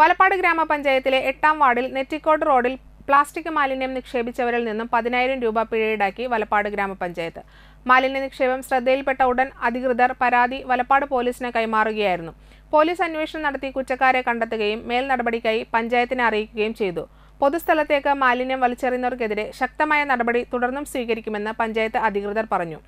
വലപ്പാട് ഗ്രാമപഞ്ചായത്തിലെ എട്ടാം വാർഡിൽ നെറ്റിക്കോട് റോഡിൽ പ്ലാസ്റ്റിക് മാലിന്യം നിക്ഷേപിച്ചവരിൽ നിന്നും പതിനായിരം രൂപ പിഴയിടാക്കി വലപ്പാട് ഗ്രാമപഞ്ചായത്ത് മാലിന്യ നിക്ഷേപം ശ്രദ്ധയിൽപ്പെട്ട ഉടൻ അധികൃതർ പരാതി വലപ്പാട് പോലീസിന് കൈമാറുകയായിരുന്നു പോലീസ് അന്വേഷണം നടത്തി കുറ്റക്കാരെ കണ്ടെത്തുകയും മേൽ നടപടിക്കായി പഞ്ചായത്തിനെ അറിയിക്കുകയും ചെയ്തു പൊതുസ്ഥലത്തേക്ക് മാലിന്യം വലിച്ചെറിയുന്നവർക്കെതിരെ ശക്തമായ നടപടി തുടർന്നും സ്വീകരിക്കുമെന്ന് പഞ്ചായത്ത് അധികൃതർ പറഞ്ഞു